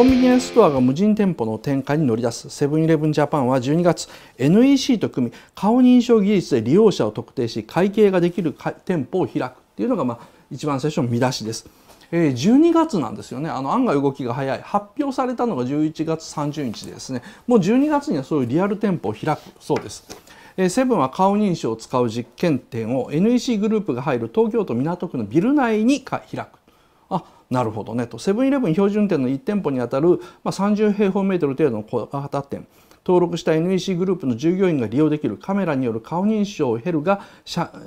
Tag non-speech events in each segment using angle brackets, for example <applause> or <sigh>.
コンビニエンスストアが無人店舗の展開に乗り出すセブンイレブン・ジャパンは12月 NEC と組み顔認証技術で利用者を特定し会計ができる店舗を開くっていうのが、まあ、一番最初の見出しです。え12月なんですよねあの案外動きが早い発表されたのが11月30日でですねもう12月にはそういうリアル店舗を開くそうです。セブンは顔認証を使う実験店を NEC グループが入る東京都港区のビル内に開くあなるほどねとセブンイレブン標準店の1店舗にあたる、まあ、30平方メートル程度の小型店登録した NEC グループの従業員が利用できるカメラによる顔認証を減るが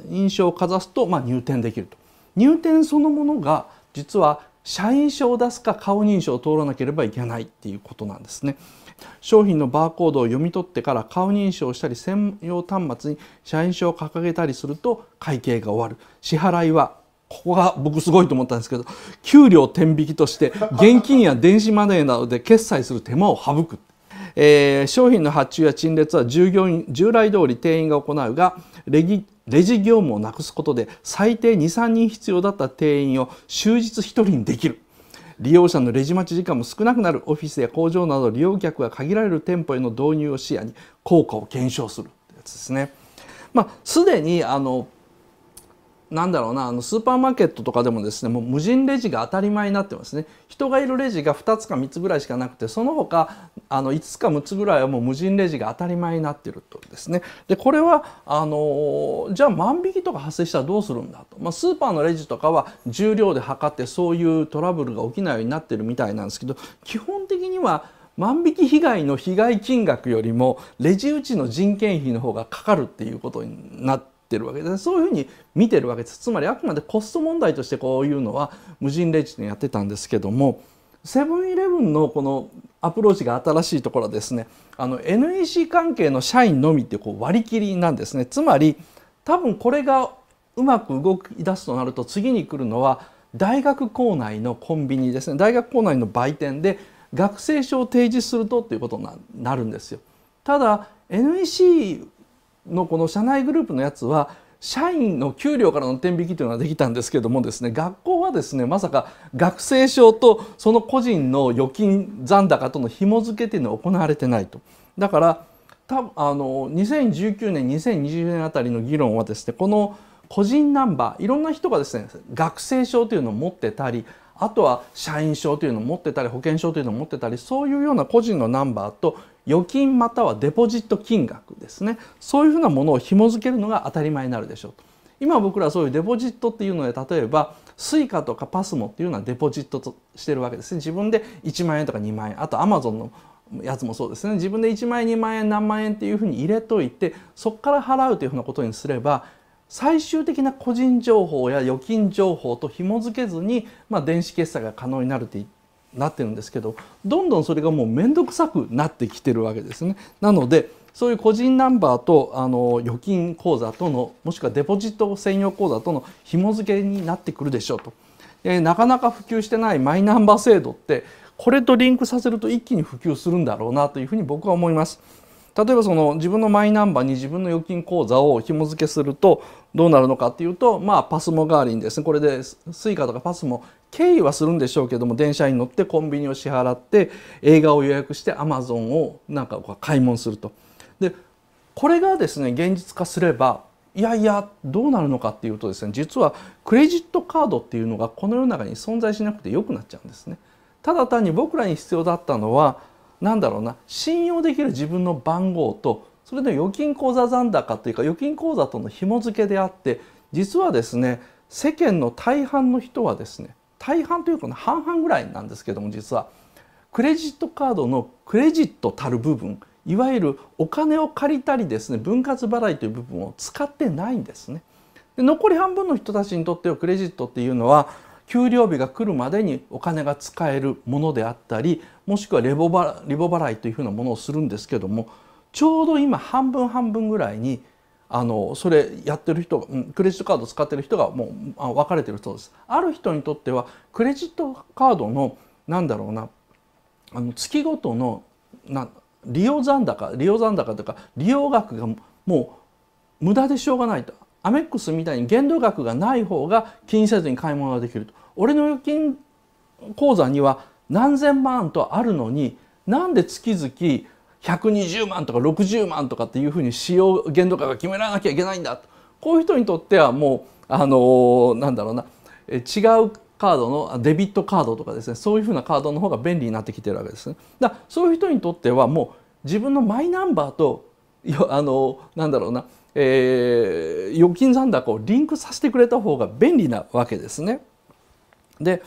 印象をかざすと、まあ、入店できると入店そのものが実は社員証を出すか顔認証を通らなければいけないっていうことなんですね。商品のバーコードを読み取ってから顔認証したり専用端末に社員証を掲げたりすると会計が終わる支払いはここが僕すごいと思ったんですけど給料天引きとして現金や電子マネーなどで決済する手間を省く。えー、商品の発注や陳列は従業員従来通り店員が行うがレギレジ業務をなくすことで最低23人必要だった店員を終日1人にできる利用者のレジ待ち時間も少なくなるオフィスや工場など利用客が限られる店舗への導入を視野に効果を検証するってやつですね。まあ、すでにあのなんだろうなあのスーパーマーケットとかでもですねもう無人レジが当たり前になってますね人がいるレジが2つか3つぐらいしかなくてその他あの5つか6つぐらいはもう無人レジが当たり前になってるとですねでこれはあのじゃあ万引きとか発生したらどうするんだと、まあ、スーパーのレジとかは重量で測ってそういうトラブルが起きないようになってるみたいなんですけど基本的には万引き被害の被害金額よりもレジ打ちの人件費の方がかかるっていうことになってってるわけですそういうふうに見てるわけですつまりあくまでコスト問題としてこういうのは無人レジでやってたんですけどもセブンイレブンのこのアプローチが新しいところはですねあの NEC 関係の社員のみってこう割り切りなんですねつまり多分これがうまく動き出すとなると次に来るのは大学構内のコンビニですね大学構内の売店で学生証を提示するとっていうことになるんですよ。ただ NEC のこの社内グループのやつは社員の給料からの転引きというのができたんですけどもですね学校はですねまさか学生証とその個人の預金残高との紐付けというのは行われてないと。だから分あの2019年2020年あたりの議論はですねこの個人ナンバーいろんな人がですね学生証というのを持ってたりあとは社員証というのを持ってたり保険証というのを持ってたりそういうような個人のナンバーと預金またはデポジット金額ですねそういうふうなものを紐付けるのが当たり前になるでしょうと。今僕らそういうデポジットっていうので例えば suica とか pasmo っていうのはデポジットとしてるわけですね自分で1万円とか2万円あと amazon のやつもそうですね自分で1万円2万円何万円っていうふうに入れといてそこから払うというふうなことにすれば最終的な個人情報や預金情報と紐付けずに、まあ、電子決済が可能になるってなってるんですけどどんどんそれがもう面倒くさくなってきてるわけですね。なのでそういう個人ナンバーとあの預金口座とのもしくはデポジット専用口座との紐付けになってくるでしょうと。えなかなか普及してないマイナンバー制度ってこれとリンクさせると一気に普及するんだろうなというふうに僕は思います。例えばその自分のマイナンバーに自分の預金口座を紐付けするとどうなるのかっていうとまあパスモ代わりにですねこれで suica とかパスモ経緯はするんでしょうけども電車に乗ってコンビニを支払って映画を予約してアマゾンをなんか買い物すると。でこれがですね現実化すればいやいやどうなるのかっていうとですね実はクレジットカードっていうのがこの世の中に存在しなくてよくなっちゃうんですね。ただ単に僕らに必要だったのはなんだろうな信用できる自分の番号とそれの預金口座残高というか預金口座との紐付けであって実はですね世間の大半の人はですね大半というか半々ぐらいなんですけども実はクレジットカードのクレジットたる部分いわゆるお金を借りたりですね分割払いという部分を使ってないんですね。で残り半分の人たちにとってはクレジットっていうのは給料日が来るまでにお金が使えるものであったりもしくはレボレボ払いというふうなものをするんですけどもちょうど今半分半分ぐらいにあのそれやってる人クレジットカード使ってる人がもう分かれてるそうです。ある人にとってはクレジットカードのなんだろうなあの月ごとのな利用残高利用残高というか利用額がもう無駄でしょうがないとアメックスみたいに限度額がない方が気にせずに買い物ができると俺の預金口座には何千万とあるのになんで月々120万とか60万とかっていうふうに使用限度額が決められなきゃいけないんだとこういう人にとってはもうあのー、なんだろうな違うカードのデビットカードとかですねそういうふうなカードの方が便利になってきてるわけですね。だそういう人にとってはもう自分のマイナンバーとあのなんだろうなえー、預金残高をリンクさせてくれた方が便利なわけですね。で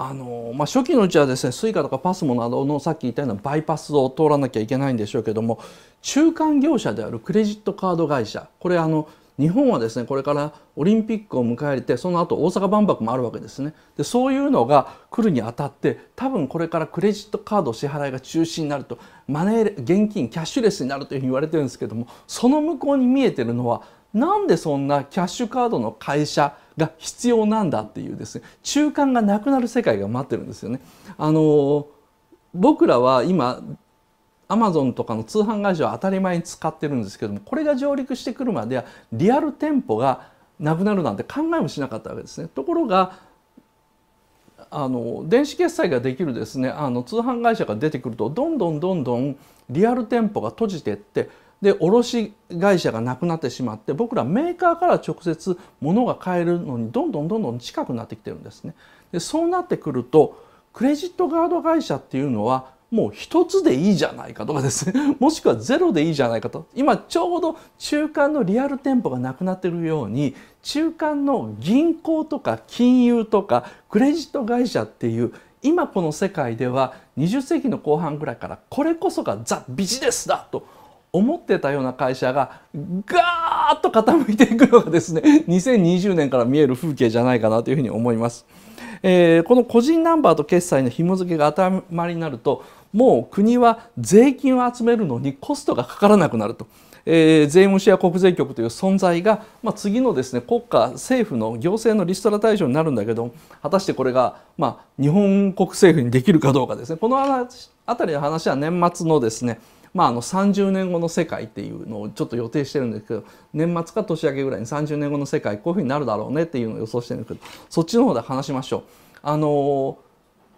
あのまあ、初期のうちはですね Suica とか PASMO などのさっき言ったようなバイパスを通らなきゃいけないんでしょうけども中間業者であるクレジットカード会社これあの日本はですねこれからオリンピックを迎えてその後大阪万博もあるわけですねでそういうのが来るにあたって多分これからクレジットカード支払いが中止になるとマネー現金キャッシュレスになるというふうに言われてるんですけどもその向こうに見えてるのはなんでそんなキャッシュカードの会社が必要なんだっていうですね中間がなくなる世界が待ってるんですよね。あの僕らは今アマゾンとかの通販会社は当たり前に使ってるんですけどもこれが上陸してくるまではリアル店舗がなくなるなんて考えもしなかったわけですね。ところがあの電子決済ができるですねあの通販会社が出てくるとどんどんどんどんリアル店舗が閉じてってで卸会社がなくなってしまって僕らメーカーから直接物が買えるのにどんどんどんどん近くなってきてるんですね。でそうなってくるとクレジットカード会社っていうのはもう一つでいいじゃないかとかですね、<laughs> もしくはゼロでいいじゃないかと。今ちょうど中間のリアル店舗がなくなっているように、中間の銀行とか金融とかクレジット会社っていう今この世界では20世紀の後半ぐらいからこれこそがザ・ビジネスだと思ってたような会社がガーッと傾いていくのがですね2020年から見える風景じゃないかなというふうに思います。えー、この個人ナンバーと決済の紐付けが頭になるともう国は税金を集めるのにコストがかからなくなると。えー、税務署や国税局という存在が、まあ、次のですね国家政府の行政のリストラ対象になるんだけど果たしてこれが、まあ、日本国政府にできるかどうかですねこの辺りの話は年末のですねまあ、あの30年後の世界っていうのをちょっと予定してるんですけど年末か年明けぐらいに30年後の世界こういうふうになるだろうねっていうのを予想してるんですけどそっちの方で話しましょう。あの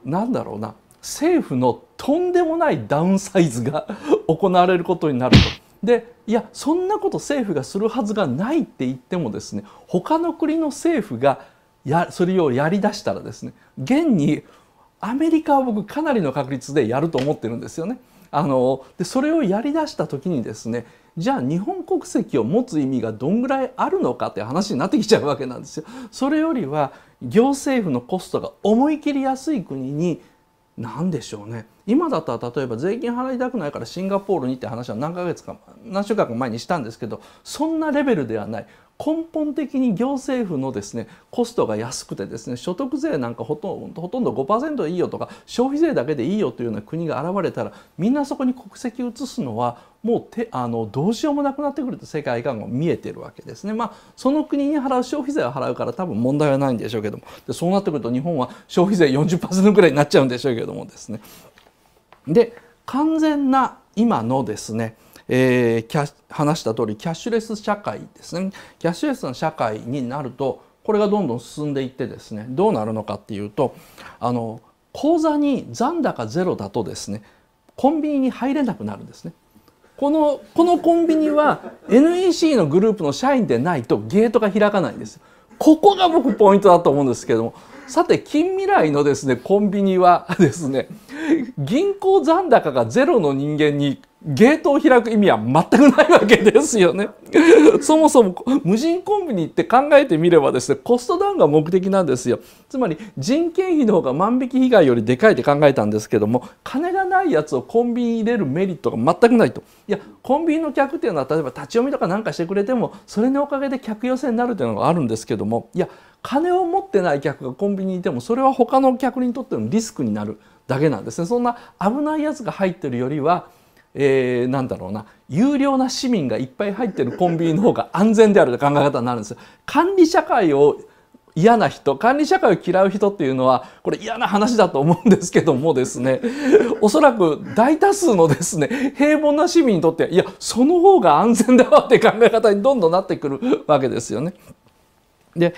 なんだろうな政府のとんでもないダウンサイズが <laughs> 行われることになると。でいやそんなこと政府がするはずがないって言ってもですね他の国の政府がやそれをやりだしたらですね現にアメリカは僕かなりの確率でやると思ってるんですよね。あのでそれをやりだした時にですねじゃあ日本国籍を持つ意味がどんぐらいあるのかって話になってきちゃうわけなんですよ。それよりは行政府のコストが思い切りやすい国に何でしょうね今だったら例えば税金払いたくないからシンガポールにって話は何ヶ月か何週間か前にしたんですけどそんなレベルではない根本的に行政府のですねコストが安くてですね所得税なんかほとんどほとんど5%いいよとか消費税だけでいいよというような国が現れたらみんなそこに国籍移すのはもうてあのどうしようもなくなってくると世界観が見えてるわけですね。まあその国に払う消費税を払うから多分問題はないんでしょうけどもでそうなってくると日本は消費税40%ぐらいになっちゃうんでしょうけどもですね。で完全な今のですねえー、話した通りキャッシュレス社会ですねキャッシュレスの社会になるとこれがどんどん進んでいってですねどうなるのかっていうとあの口座に残高ゼロだとですねコンビニに入れなくなるんですね。このこのコンビニは NEC のグループの社員でないとゲートが開かないんです。ここが僕ポイントだと思うんですけどもさて近未来のですねコンビニはですね銀行残高がゼロの人間にゲートを開く意味は全くないわけですよね。<laughs> そもそも無人コンビニって考えてみればですね、コストダウンが目的なんですよ。つまり人件費の方が万引き被害よりでかいって考えたんですけども、金がないやつをコンビニに入れるメリットが全くないと。いや、コンビニの客っていうのは例えば立ち読みとかなんかしてくれても、それのおかげで客寄せになるというのがあるんですけども、いや、金を持ってない客がコンビニにいてもそれは他の客にとってのリスクになるだけなんですね。そんな危ないやつが入ってるよりはえー、なんだろうな有料な市民がいっぱい入ってるコンビニの方が安全であるという考え方になるんです管理社会を嫌な人管理社会を嫌う人っていうのはこれ嫌な話だと思うんですけどもですねおそらく大多数のですね平凡な市民にとっていやその方が安全だわって考え方にどんどんなってくるわけですよね。で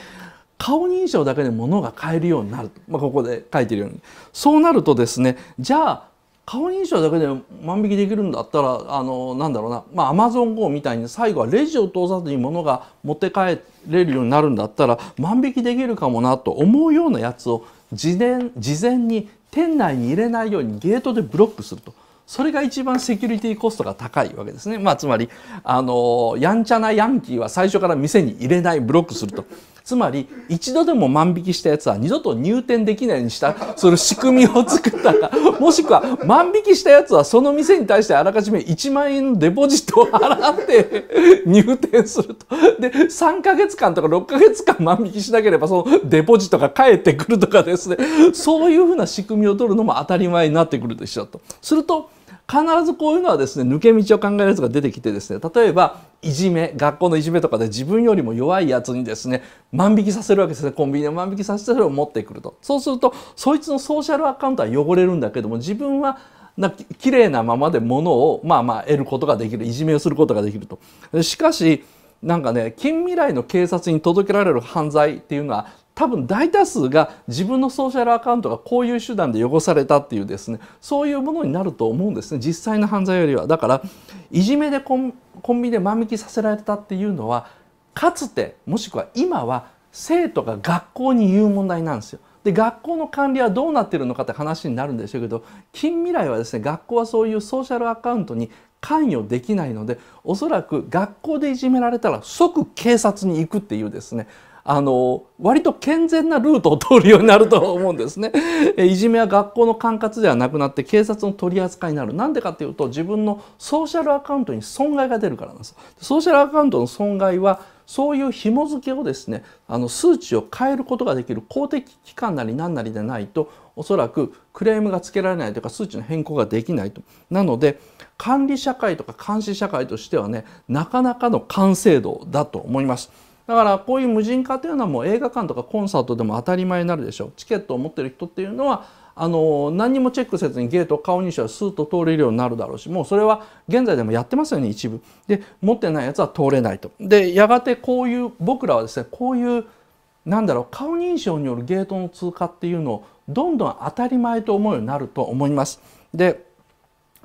顔認証だけで物が買えるようになる、まあ、ここで書いてるようにそうなるとですねじゃあ顔認証だけで万引きできるんだったらあのなんだろうなまあアマゾン GO みたいに最後はレジを通さずに物が持って帰れるようになるんだったら万引きできるかもなと思うようなやつを事前事前に店内に入れないようにゲートでブロックするとそれが一番セキュリティコストが高いわけですね。まあ、つまり、あの、やんちゃなヤンキーは最初から店に入れない、ブロックすると。つまり、一度でも万引きしたやつは二度と入店できないようにした、その仕組みを作ったか、もしくは万引きしたやつはその店に対してあらかじめ1万円のデポジットを払って <laughs> 入店すると。で、3ヶ月間とか6ヶ月間万引きしなければそのデポジットが返ってくるとかですね、そういうふうな仕組みを取るのも当たり前になってくるでしょと。すると、必ずこういうのはですね抜け道を考えるやつが出てきてですね例えばいじめ学校のいじめとかで自分よりも弱いやつにですね万引きさせるわけですねコンビニで万引きさせてそれを持ってくるとそうするとそいつのソーシャルアカウントは汚れるんだけども自分はな綺麗なままで物をまあまあ得ることができるいじめをすることができると。しかしなんかね近未来の警察に届けられる犯罪っていうのは多分大多数が自分のソーシャルアカウントがこういう手段で汚されたっていうですねそういうものになると思うんですね実際の犯罪よりはだからいじめでコンコンビニで万引きさせられたっていうのはかつてもしくは今は生徒が学校に言う問題なんですよ。で学校の管理はどうなってるのかって話になるんでしょうけど近未来はですね学校はそういうソーシャルアカウントに関与できないのでおそらく学校でいじめられたら即警察に行くっていうですねあの割と健全なルートを通るようになると思うんですね。<laughs> いじめは学校の管轄ではなくなって警察の取り扱いになる。なんでかっていうと自分のソーシャルアカウントに損害が出るからなんです。ソーシャルアカウントの損害はそういう紐付けをですねあの数値を変えることができる公的機関なり何なりでないとおそらくクレームがつけられないというか数値の変更ができないと。なので管理社会とか監視社会としてはねなかなかの完成度だと思います。だからこういう無人化というのはもう映画館とかコンサートでも当たり前になるでしょう。チケットを持ってる人っていうのはあの何にもチェックせずにゲート顔認証はスーッと通れるようになるだろうしもうそれは現在でもやってますよね一部で持ってないやつは通れないとでやがてこういう僕らはですねこういうなんだろう顔認証によるゲートの通過っていうのをどんどん当たり前と思うようになると思いますで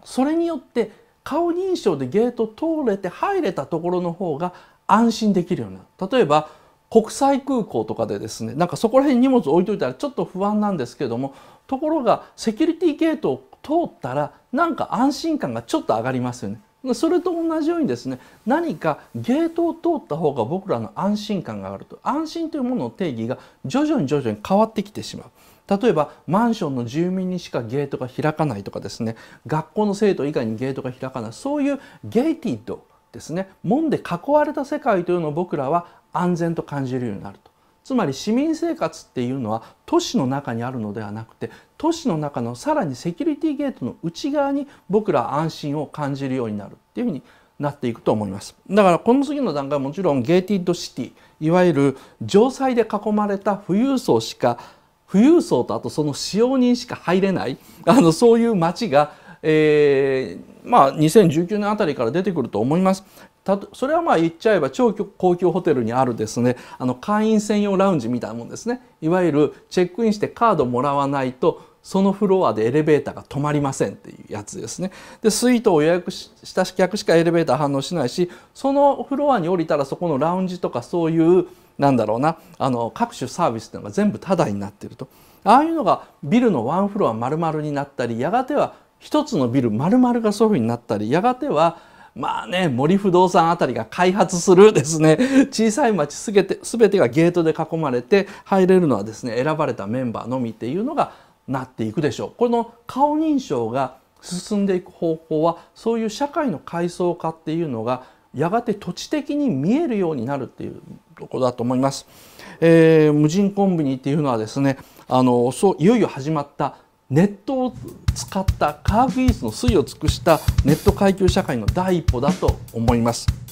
それによって顔認証でゲート通れて入れたところの方が安心できるような例えば国際空港とかでですねなんかそこら辺に荷物置いといたらちょっと不安なんですけどもところがセキュリティゲートを通ったらなんか安心感がちょっと上がりますよね。それと同じようにですね何かゲートを通った方が僕らの安心感が上がると安心というものの定義が徐々に徐々に変わってきてしまう。例えばマンションの住民にしかゲートが開かないとかですね学校の生徒以外にゲートが開かないそういうゲイティッドですね門で囲われた世界というのを僕らは安全と感じるようになるとつまり市民生活っていうのは都市の中にあるのではなくて都市の中のさらにセキュリティゲートの内側に僕ら安心を感じるようになるっていうふうになっていくと思いますだからこの次の段階はもちろんゲーティッドシティいわゆる城塞で囲まれた富裕層しか富裕層とあとその使用人しか入れないあのそういう街が、えー、まあ、2019年あたりから出てくると思います。たそれはまあ言っちゃえば超高級ホテルにあるですねあの会員専用ラウンジみたいなもんですねいわゆるチェックインしてカードもらわないとそのフロアでエレベーターが止まりませんっていうやつですねでスイートを予約した客しかエレベーター反応しないしそのフロアに降りたらそこのラウンジとかそういうなんだろうなあの各種サービスっていうのが全部タダになってるとああいうのがビルのワンフロア丸々になったりやがては一つのビル丸々がそういうふうになったりやがてはまあね森不動産あたりが開発するですね <laughs> 小さい町すべて全てがゲートで囲まれて入れるのはですね選ばれたメンバーのみっていうのがなっていくでしょう。この顔認証が進んでいく方法はそういう社会の階層化っていうのがやがて土地的に見えるようになるっていうところだと思います。えー、無人コンビニっていうのはですねあのそういよいよ始まったネットを使った科学技術の粋を尽くしたネット階級社会の第一歩だと思います。